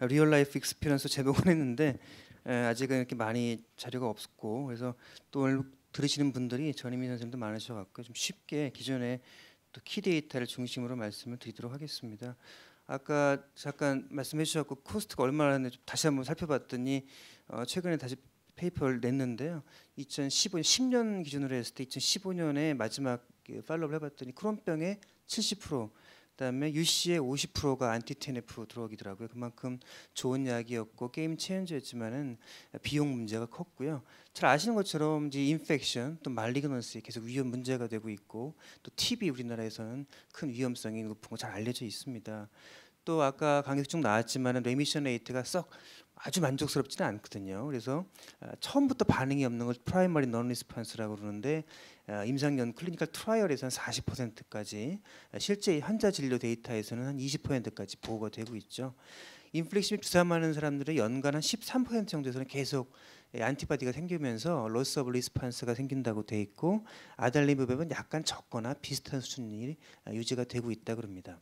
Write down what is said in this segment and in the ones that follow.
리얼라이프 익스피리언스 제목을 했는데 아직은 이렇게 많이 자료가 없었고 그래서 또 들으시는 분들이 전희민 선생님도 많으셔갖고 좀 쉽게 기존에 또 키데이터를 중심으로 말씀을 드리도록 하겠습니다. 아까 잠깐 말씀해 주셨고 코스트가 얼마나 하는지 다시 한번 살펴봤더니 어 최근에 다시 페이퍼를 냈는데요. 2015년 10년 기준으로 했을 때 2015년에 마지막 그 팔로우를 해봤더니 크론병의 70% 그다음에 UC의 50%가 안티테네프로 들어오기더라고요. 그만큼 좋은 약이었고 게임 체인저였지만은 비용 문제가 컸고요. 잘 아시는 것처럼 이제 인펙션 또 말리그넌스 계속 위험 문제가 되고 있고 또 TB 우리나라에서는 큰 위험성이 높은 거 잘 알려져 있습니다. 또 아까 강력증 나왔지만은 레미션 에이트가썩 아주 만족스럽지는 않거든요. 그래서 아, 처음부터 반응이 없는 걸 프라이머리 넌 리스판스라고 그러는데 어, 임상연 클리니컬 트라이얼에서는 40%까지 어, 실제 환자 진료 데이터에서는 한 20%까지 보고가 되고 있죠. 인플렉시브 주사 맞는 사람들은 연간 한 13% 정도에서는 계속 예, 안티바디가 생기면서 로스 오브 리스판스가 생긴다고 돼 있고 아달리브백은 약간 적거나 비슷한 수준이 어, 유지가 되고 있다 그럽니다.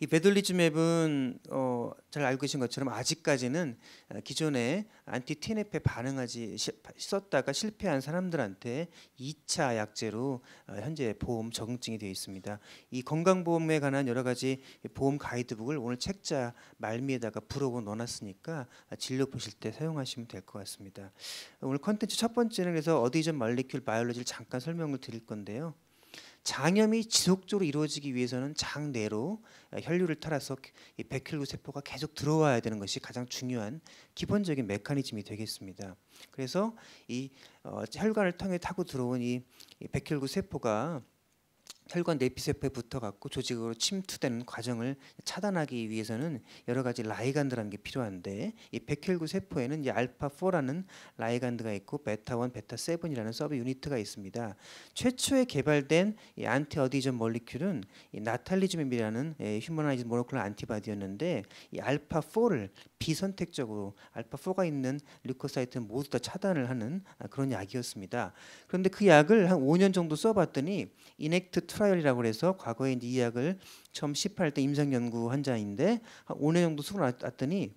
이 베들리즘 맵은 어, 잘 알고 계신 것처럼 아직까지는 어, 기존의 안티 티 n f 에 반응하지 썼다가 실패한 사람들한테 2차 약제로 어, 현재 보험 적응증이 되어 있습니다. 이 건강보험에 관한 여러 가지 보험 가이드북을 오늘 책자 말미에다가 부르고 넣어놨으니까 진료 보실 때 사용하시면 될 것 같습니다. 오늘 컨텐츠 첫 번째는 그래서 어디전 말리큘 바이올로지를 잠깐 설명을 드릴 건데요. 장염이 지속적으로 이루어지기 위해서는 장내로 어, 혈류를 탈해서 그, 백혈구 세포가 계속 들어와야 되는 것이 가장 중요한 기본적인 메커니즘이 되겠습니다. 그래서 이 어, 혈관을 통해 타고 들어온 이 백혈구 세포가 혈관 내피세포에 붙어갖고 조직으로 침투되는 과정을 차단하기 위해서는 여러 가지 라이간드라는 게 필요한데 이 백혈구 세포에는 이 알파4라는 라이간드가 있고 베타1, 베타7이라는 서브 유니트가 있습니다. 최초에 개발된 이 안티 어디전 멀리큘은 이 나탈리즘이라는 즈 휴머나이즈 모노클론 안티바디였는데 이 알파4를 비선택적으로 알파4가 있는 류코사이트 는 모두 다 차단을 하는 아, 그런 약이었습니다. 그런데 그 약을 한 5년 정도 써봤더니 이넥트2 트라이얼이라고 해서 과거에 이제 이 약을 처음 시판할 때 임상 연구 환자인데 한 5년 정도 수고났더니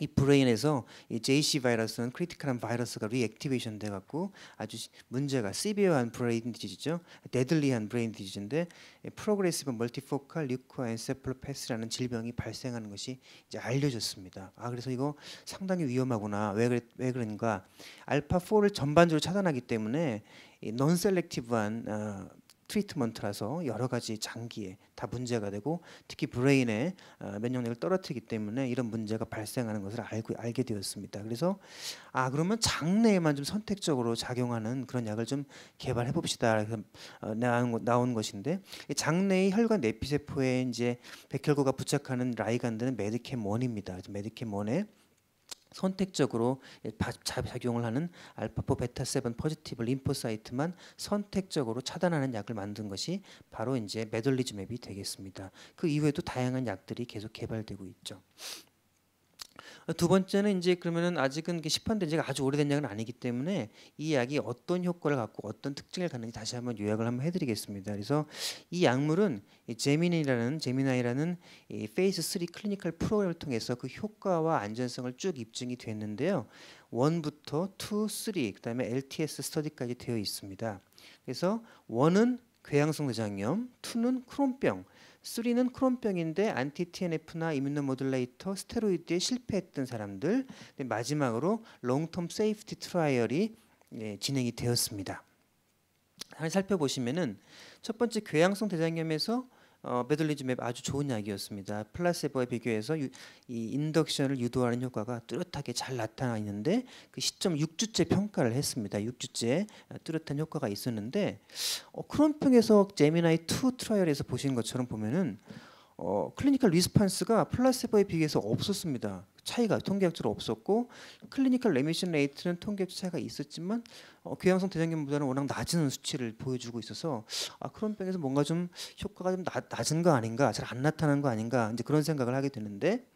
이 브레인에서 이 JC 바이러스는 크리티컬한 바이러스가 리액티베이션 돼 갖고 아주 문제가 시비어한 브레인 디지죠. 데들리한 브레인 디지인데 프로그레시브 멀티포칼 류코 엔세플로패스라는 질병이 발생하는 것이 이제 알려졌습니다. 아 그래서 이거 상당히 위험하구나. 왜, 그래, 왜 그런가? 알파 4를 전반적으로 차단하기 때문에 이 n 셀렉티브한 어, 트리트먼트라서 여러 가지 장기에 다 문제가 되고 특히 브레인에 어, 면역력을 떨어뜨리기 때문에 이런 문제가 발생하는 것을 알고 알게 되었습니다. 그래서 아 그러면 장내에만 좀 선택적으로 작용하는 그런 약을 좀 개발해 봅시다. 어, 나온 나온 것인데 장내의 혈관 내피세포에 이제 백혈구가 부착하는 라이간드는 메디캠 1입니다. 메디캠 1에 선택적으로 예, 작용을 하는 알파포 베타 세븐 포지티브 림포사이트만 선택적으로 차단하는 약을 만든 것이 바로 이제 메돌리즘맵이 되겠습니다. 그 이후에도 다양한 약들이 계속 개발되고 있죠. 두 번째는 이제 그러면은 아직은 시판된 지가 아주 오래된 약은 아니기 때문에 이 약이 어떤 효과를 갖고 어떤 특징을 갖는지 다시 한번 요약을 한번 해드리겠습니다. 그래서 이 약물은 제미나이라는 제미나이라는 페이스 3 클리니컬 프로그램을 통해서 그 효과와 안전성을 쭉 입증이 됐는데요. 1부터 2, 3 그다음에 LTS 스터디까지 되어 있습니다. 그래서 1은 궤양성 대장염, 2는 크론병, 3는 크론병인데 안티 TNF나 이뮨노 모듈레이터 스테로이드에 실패했던 사람들 마지막으로 롱텀 세이프티 트라이얼이 예, 진행이 되었습니다. 잘 살펴보시면은 첫 번째 궤양성 대장염에서 어, 베들리즘의 아주 좋은 약이었습니다. 플라세보에 비교해서 유, 이 인덕션을 유도하는 효과가 뚜렷하게 잘 나타나 있는데 그 시점 6주째 평가를 했습니다. 6주째 어, 뚜렷한 효과가 있었는데 어, 크롬평에서 제미나이 2 트라이얼에서 보신 것처럼 보면은 어, 클리니컬 리스판스가 플라세보에 비해서 없었습니다. 차이가 통계학적으로 없었고 클리니컬 레미션 레이트는 통계학적 차이가 있었지만 어, 궤양성 대장균보다는 워낙 낮은 수치를 보여주고 있어서 아 크론병에서 뭔가 좀 효과가 좀 나, 낮은 거 아닌가 잘 안 나타난 거 아닌가 이제 그런 생각을 하게 되는데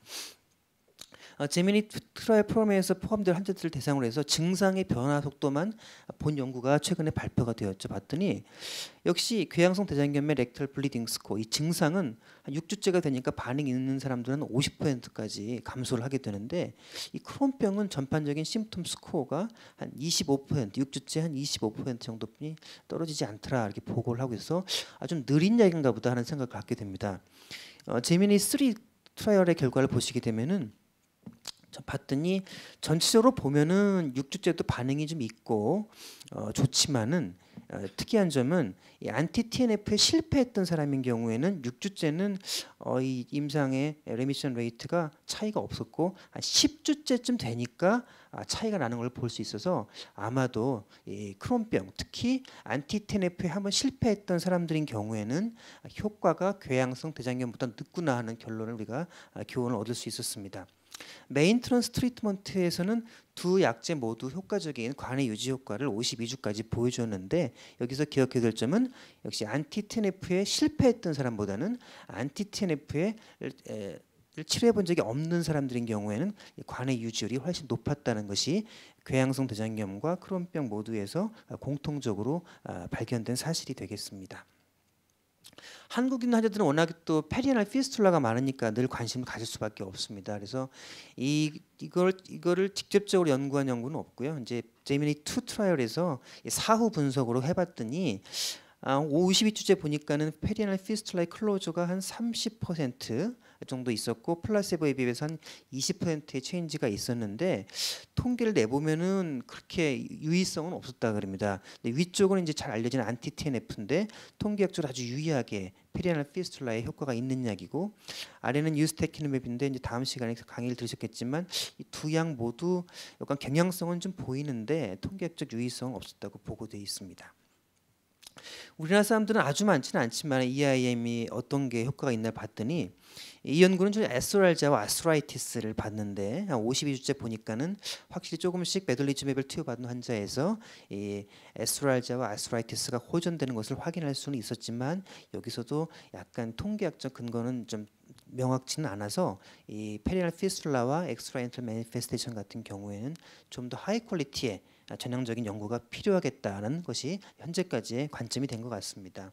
제미니 어, 트라이 프로그에서 포함된 환자들을 대상으로 해서 증상의 변화 속도만 본 연구가 최근에 발표가 되었죠. 봤더니 역시 궤양성 대장경면 렉털 블리딩 스코 이 증상은 한 6주째가 되니까 반응 있는 사람들은 50%까지 감소를 하게 되는데 이 크론병은 전반적인 심톰 스코어가 한 25% 6주째 한 25% 정도뿐이 떨어지지 않더라 이렇게 보고를 하고 있어 아좀 느린 이야기인가 보다 하는 생각을 갖게 됩니다. 어, 제미니 3 트라이얼의 결과를 보시게 되면은 봤더니 전체적으로 보면은 육주째도 반응이 좀 있고 어, 좋지만은 어, 특이한 점은 이 안티 TNF에 실패했던 사람인 경우에는 6주째는 어, 이 임상의 레미션 레이트가 차이가 없었고 한 10주째쯤 되니까 아, 차이가 나는 걸 볼 수 있어서 아마도 이 크론병 특히 안티 TNF에 한번 실패했던 사람들인 경우에는 효과가 궤양성 대장염보다 늦구나 하는 결론을 우리가 아, 교훈을 얻을 수 있었습니다. 메인트런스 트리트먼트에서는 두 약제 모두 효과적인 관의 유지 효과를 52주까지 보여줬는데 여기서 기억해야 될 점은 역시 안티TNF에 실패했던 사람보다는 안티TNF에 치료해본 적이 없는 사람들인 경우에는 관의 유지율이 훨씬 높았다는 것이 궤양성 대장염과 크론병 모두에서 공통적으로 아, 발견된 사실이 되겠습니다. 한국인 환자들은 워낙 또 페리나 피스툴라가 많으니까 늘 관심을 가질 수밖에 없습니다. 그래서 이 이걸 이거를 직접적으로 연구한 연구는 없고요. 이제 제미니 2 트라이얼에서 사후 분석으로 해봤더니 52주째 아, 보니까는 페리나 피스툴라의 클로저가 한30% 그 정도 있었고 플라세보에 비해서는 20%의 체인지가 있었는데 통계를 내보면은 그렇게 유의성은 없었다 그럽니다. 위쪽은 이제 잘 알려진 안티 TNF인데 통계학적으로 아주 유의하게 페리아널 피스툴라의 효과가 있는 약이고 아래는 유스테키누맵인데 이제 다음 시간에 강의를 들으셨겠지만 두약 모두 약간 경향성은 좀 보이는데 통계학적 유의성은 없었다고 보고돼 있습니다. 우리나라 사람들은 아주 많지는 않지만 EIM이 어떤 게 효과가 있나 봤더니 이 연구는 저에스토랄자와 아스트라이티스를 봤는데 한 52주째 보니까는 확실히 조금씩 메돌리즘맵을 투여받은 환자에서 이에스토랄자와 아스트라이티스가 호전되는 것을 확인할 수는 있었지만 여기서도 약간 통계학적 근거는 좀 명확치는 않아서 이 페리알 피스툴라와 엑스트라인털 매니페스테이션 같은 경우에는 좀 더 하이 퀄리티의 전형적인 연구가 필요하겠다는 것이 현재까지의 관점이 된 것 같습니다.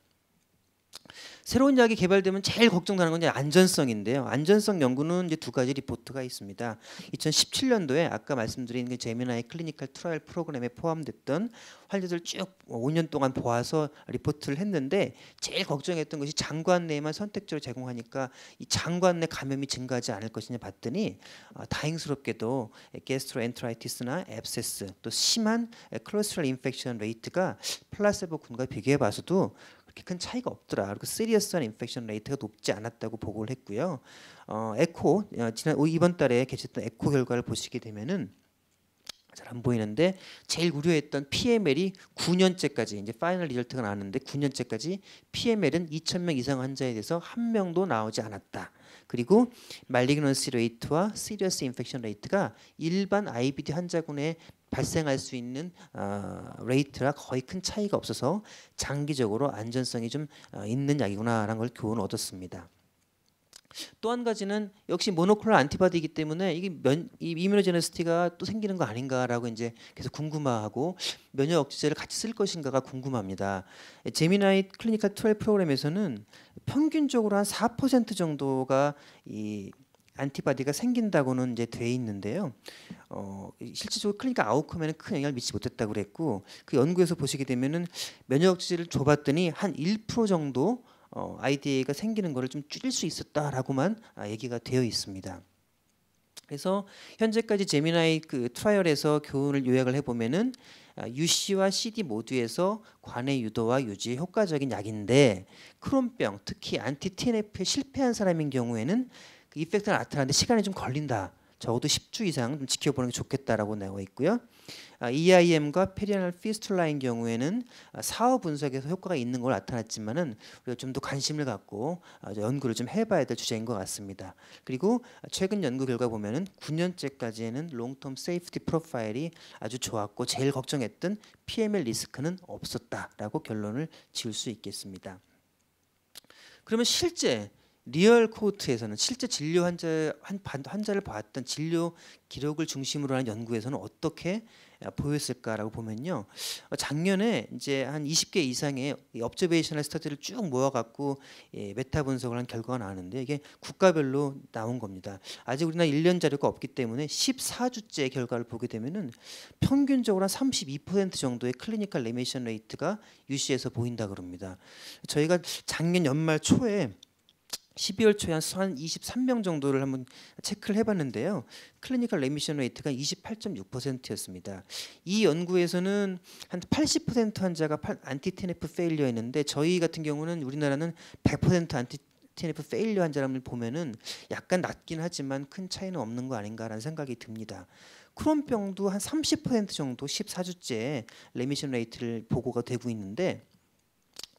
새로운 약이 개발되면 제일 걱정되는 건 이제 안전성인데요. 안전성 연구는 이제 두 가지 리포트가 있습니다. 2017년도에 아까 말씀드린 게 그 제미나의 클리니컬 트라이얼 프로그램에 포함됐던 환자들 쭉 5년 동안 보아서 리포트를 했는데 제일 걱정했던 것이 장관 내에만 선택적으로 제공하니까 이 장관 내 감염이 증가하지 않을 것이냐 봤더니 아, 다행스럽게도 게스트로엔트라이티스나 앱세스 또 심한 클러스럴 인펙션 레이트가 플라세보 군과 비교해 봐서도 그렇게 큰 차이가 없더라. 그리고 시리어스한 인펙션 레이트가 높지 않았다고 보고를 했고요. 어, 에코 어, 지난 어, 이번 달에 개최했던 에코 결과를 보시게 되면은 잘 안 보이는데 제일 우려했던 PML이 9년째까지 이제 파이널 리절트가 나왔는데 9년째까지 PML은 2 0명 이상 환자에 대해서 한 명도 나오지 않았다. 그리고 말리그넌시 레이트와 시리어스 인펙션 레이트가 일반 IBD 환자군의 발생할 수 있는 어, 레이트랑 거의 큰 차이가 없어서 장기적으로 안전성이 좀 어, 있는 약이구나라는 걸교훈 얻었습니다. 또 한 가지는 역시 모노클로 안티바디이기 때문에 이게 면, 이 이뮤노제네스티가 또 생기는 거 아닌가라고 이제 계속 궁금하고 면역 억제제를 같이 쓸 것인가가 궁금합니다. 제미나이 클리니컬 트라이 프로그램에서는 평균적으로 한 4% 정도가 이 안티바디가 생긴다고는 이제 돼 있는데요. 어, 실질적으로 클리니 아웃컴에는 큰 영향을 미치지 못했다고 그랬고 그 연구에서 보시게 되면은 면역 억제제 줘봤더니 한 1% 정도 어, IDA가 생기는 것을 좀 줄일 수 있었다라고만 아, 얘기가 되어 있습니다. 그래서 현재까지 제미나이 그 트라이얼에서 교훈을 요약을 해보면은 UC와 아, CD 모두에서 관해 유도와 유지에 효과적인 약인데 크론병 특히 안티 TNF에 실패한 사람인 경우에는 이펙트는 나타나는데 시간이 좀 걸린다. 적어도 10주 이상 좀 지켜보는 게 좋겠다라고 나와 있고요. EIM과 페리널 피스툴라인 경우에는 아, 사후 분석에서 효과가 있는 걸나타났지만 우리가 좀더 관심을 갖고 아, 연구를 좀 해봐야 될 주제인 것 같습니다. 그리고 최근 연구 결과 보면 9년째까지에는 롱텀 세이프티 프로파일이 아주 좋았고 제일 걱정했던 PML 리스크는 없었다라고 결론을 지을 수 있겠습니다. 그러면 실제 리얼 코트에서는 실제 진료 환자 한 환자를 봤던 진료 기록을 중심으로 한 연구에서는 어떻게 아, 보였을까라고 보면요. 어, 작년에 이제 한 20개 이상의 업저베이셔널 스터디를 쭉 모아갖고 예, 메타 분석을 한 결과가 나왔는데 이게 국가별로 나온 겁니다. 아직 우리나라 1년 자료가 없기 때문에 14주째 결과를 보게 되면은 평균적으로 한 32% 정도의 클리니컬 레메이션 레이트가 유시에서 보인다 그럽니다. 저희가 작년 연말 초에 12월 초에 한 23명 정도를 한번 체크를 해봤는데요. 클리니컬 레미션 레이트가 28.6%였습니다. 이 연구에서는 한 80% 환자가 안티테네프 페일리어였는데 저희 같은 경우는 우리나라는 100% 안티 테네프 페일리어 환자를 보면은 약간 낮긴 하지만 큰 차이는 없는 거 아닌가라는 생각이 듭니다. 크론병도 한 30% 정도 14주째 레미션 레이트를 보고가 되고 있는데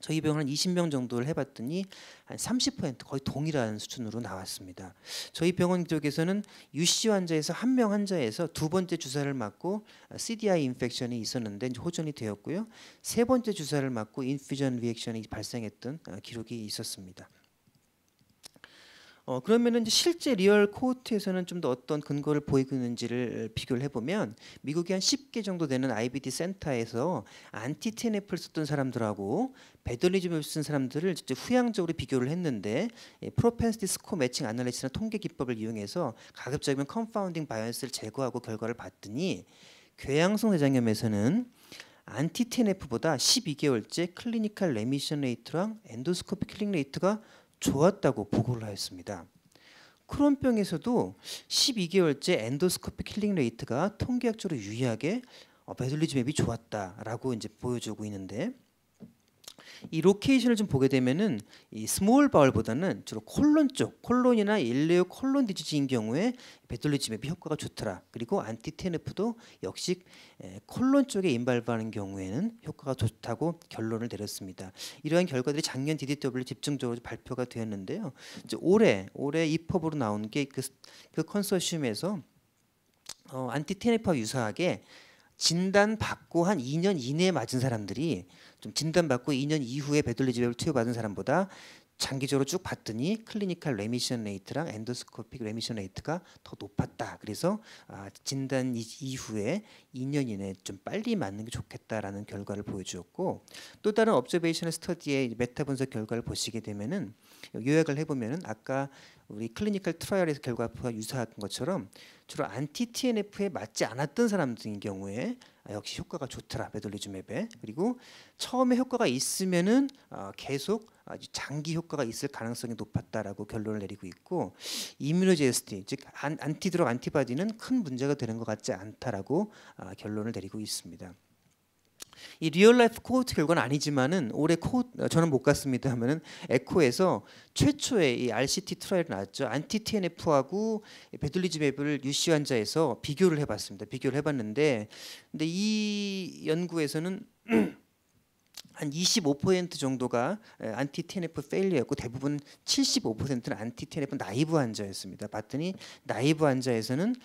저희 병원 은 20명 정도를 해봤더니 한 30% 거의 동일한 수준으로 나왔습니다. 저희 병원 쪽에서는 UC 환자에서 한 명 환자에서 두 번째 주사를 맞고 CDI 인펙션이 있었는데 호전이 되었고요. 세 번째 주사를 맞고 인퓨전 리액션이 발생했던 어, 기록이 있었습니다. 어, 그러면은 이제 실제 리얼 코호트에서는 좀 더 어떤 근거를 보이고 있는지를 비교를 해보면 미국의 한 10개 정도 되는 IBD 센터에서 안티 TNF를 썼던 사람들하고 베더리즘을쓴 사람들을 직접 후향적으로 비교를 했는데 예, 프로펜스티 스코 매칭 아날리시나 통계 기법을 이용해서 가급적이면 컴파운딩 바이언스를 제거하고 결과를 봤더니 궤양성 대장염에서는 안티 TNF보다 12개월째 클리니컬 레미션 레이트랑 엔도스코피 킬링 레이트가 좋았다고 보고를 하였습니다. 크론병에서도 12개월째 엔도스코피 킬링 레이트가 통계학적으로 유의하게 어, 베들리즈맵이 좋았다라고 이제 보여주고 있는데 이 로케이션을 좀 보게 되면은 이 스몰 바울보다는 주로 콜론 쪽, 콜론이나 일레오 콜론 디지인 경우에 베톨리즘맵이 효과가 좋더라. 그리고 안티테네프도 역시 콜론 쪽에 인발하는 경우에는 효과가 좋다고 결론을 내렸습니다. 이러한 결과들이 작년 DDW 집중적으로 발표가 되었는데요. 올해 올해 이펍으로 나온 게그 그 컨소시엄에서 어, 안티테네프와 유사하게 진단 받고 한 2년 이내에 맞은 사람들이 좀 진단받고 2년 이후에 베돌지집을 투여받은 사람보다 장기적으로 쭉 봤더니 클리니컬 레미션 레이트랑 엔도스코픽 레미션 레이트가 더 높았다. 그래서 아, 진단 이후에 2년 이내 좀 빨리 맞는 게 좋겠다라는 결과를 보여주었고 또 다른 업저베이션 스터디의 메타 분석 결과를 보시게 되면은 요약을 해보면은 아까 우리 클리니컬 트라이얼에서 결과가 유사한 것처럼 주로 안티 TNF에 맞지 않았던 사람들인 경우에 아, 역시 효과가 좋더라 메돌리즘 앱에 그리고 처음에 효과가 있으면은 어, 계속 장기 효과가 있을 가능성이 높았다라고 결론을 내리고 있고 이뮤노제스틴 즉 안, 안티드롭 안티바디는 큰 문제가 되는 것 같지 않다라고 아, 결론을 내리고 있습니다. 이 리얼라이프 코호트 결과는 아니지만은 올해 코 어, 저는 못 갔습니다 하면은 에코에서 최초의 이 RCT 트라이를 나왔죠 안티 TNF하고 베들리즈맵을 UC 환자에서 비교를 해봤습니다 비교를 해봤는데 근데 이 연구에서는 한 25% 정도가 안티 TNF 페일리였고 대부분 75%는 안티 TNF 나이브 환자였습니다. 봤더니 나이브 환자에서는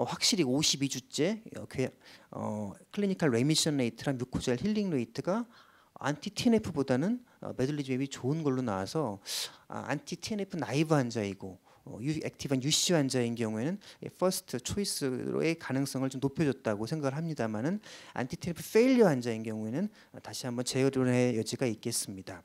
어, 확실히 52주째 어, 어, 클리니컬 레미션 레이트랑 뮤코젤 힐링 레이트가 안티 TNF보다는 메들리즈맵이 좋은 걸로 나와서 아, 안티 TNF 나이브 환자이고 유, 액티브한 UC 환자인 경우에는 퍼스트 초이스로의 가능성을 좀 높여줬다고 생각을 합니다만은 안티 TNF 페일리어 환자인 경우에는 다시 한번 재료론의 여지가 있겠습니다.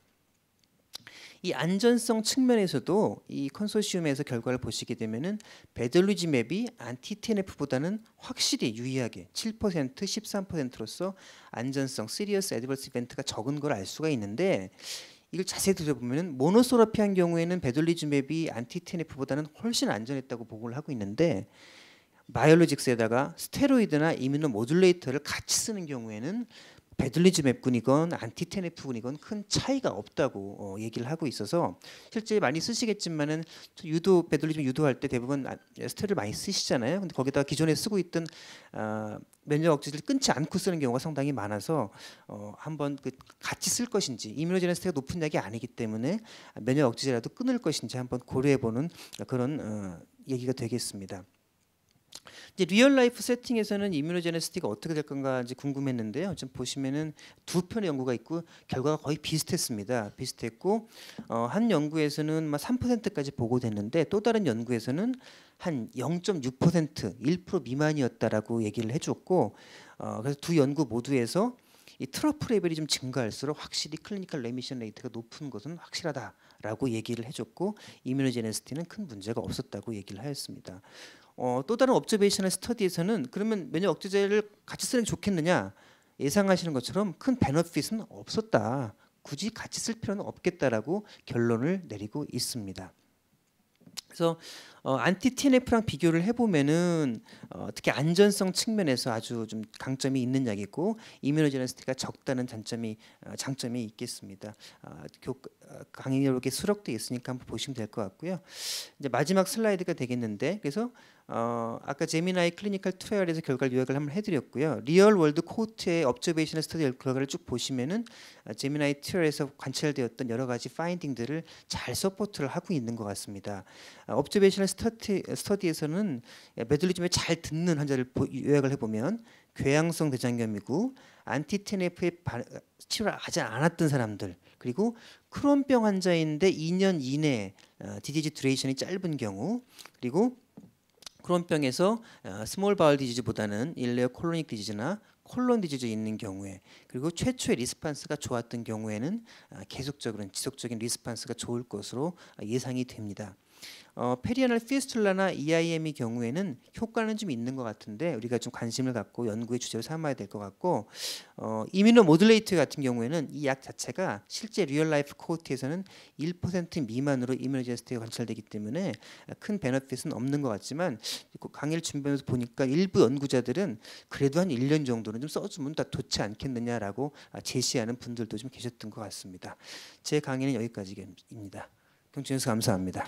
이 안전성 측면에서도 이 컨소시엄에서 결과를 보시게 되면은 베들루지 맵이 안티 테네프보다는 확실히 유의하게 7% 13%로서 안전성 시리어스 애드버스 이벤트가 적은 걸 알 수가 있는데 이걸 자세히 들여보면 은 모노소라피한 경우에는 베들리지맵이 안티 테네프보다는 훨씬 안전했다고 보고를 하고 있는데 마이올로직스에다가 스테로이드나 이뮤노 모듈레이터를 같이 쓰는 경우에는 베들리즘 웹군이건 안티텐 테 웹군이건 큰 차이가 없다고 어, 얘기를 하고 있어서 실제 많이 쓰시겠지만은 유도 베들리즘 유도할 때 대부분 아, 스테을 많이 쓰시잖아요. 근데 거기다 기존에 쓰고 있던 어, 면역 억제제를 끊지 않고 쓰는 경우가 상당히 많아서 어, 한번 그 같이 쓸 것인지 이민호제네스가 높은 약이 아니기 때문에 면역 억제제라도 끊을 것인지 한번 고려해보는 그런 어, 얘기가 되겠습니다. 이제 리얼라이프 세팅에서는 이뮤노제네스티가 어떻게 될 건가 이제 궁금했는데요. 지금 보시면은 두 편의 연구가 있고 결과가 거의 비슷했습니다. 비슷했고 어, 한 연구에서는 막 3%까지 보고됐는데 또 다른 연구에서는 한 0.6% 1% 미만이었다라고 얘기를 해줬고 어, 그래서 두 연구 모두에서 이 트러프 레벨이 좀 증가할수록 확실히 클리니컬 레미션 레이트가 높은 것은 확실하다라고 얘기를 해줬고 이뮤노제네스티는 큰 문제가 없었다고 얘기를 하였습니다. 어, 또 다른 업저베이션의 스터디에서는 그러면 면역 억제제를 같이 쓰는 게 좋겠느냐 예상하시는 것처럼 큰 베너핏은 없었다. 굳이 같이 쓸 필요는 없겠다라고 결론을 내리고 있습니다. 그래서 어, 안티 TNF랑 비교를 해보면은 어, 특히 안전성 측면에서 아주 좀 강점이 있는 약이고 이뮤노제네스티가 적다는 단점이 어, 장점이 있겠습니다. 아, 어, 교, 강의로 이렇게 수록돼 있으니까 한번 보시면 될 것 같고요. 이제 마지막 슬라이드가 되겠는데 그래서 어, 아까 제미나이 클리니컬 트라이얼에서 결과를 요약을 한번 해드렸고요. 리얼 월드 코트의 업저베이션 스터디 결과를 쭉 보시면은 아, 제미나이 트라이얼에서 관찰되었던 여러 가지 파인딩들을 잘 서포트를 하고 있는 것 같습니다. 업저베이션 아, 스터디, 스터디에서는 메들리즘에 잘 듣는 환자를 보, 요약을 해보면 궤양성 대장염이고 안티테네프에 치료를 하지 않았던 사람들 그리고 크론병 환자인데 2년 이내 어, 디 d g 드레이션이 짧은 경우 그리고 크론병에서 스몰 바울 디지즈보다는 일레어 콜로닉 디지즈나 콜론 디지즈 있는 경우에 그리고 최초의 리스판스가 좋았던 경우에는 아, 계속적으로 지속적인 리스판스가 좋을 것으로 아, 예상이 됩니다. 어, 페리아널 피스툴라나 EIM의 경우에는 효과는 좀 있는 것 같은데 우리가 좀 관심을 갖고 연구의 주제로 삼아야 될 것 같고 어, 이민노 모듈레이트 같은 경우에는 이 약 자체가 실제 리얼라이프 코호트에서는 1% 미만으로 이뮤노제스트에 관찰되기 때문에 큰 베너핏은 없는 것 같지만 그 강의를 준비하면서 보니까 일부 연구자들은 그래도 한 1년 정도는 좀 써주면 다 좋지 않겠느냐라고 제시하는 분들도 좀 계셨던 것 같습니다. 제 강의는 여기까지입니다. 경청해서 주셔 감사합니다.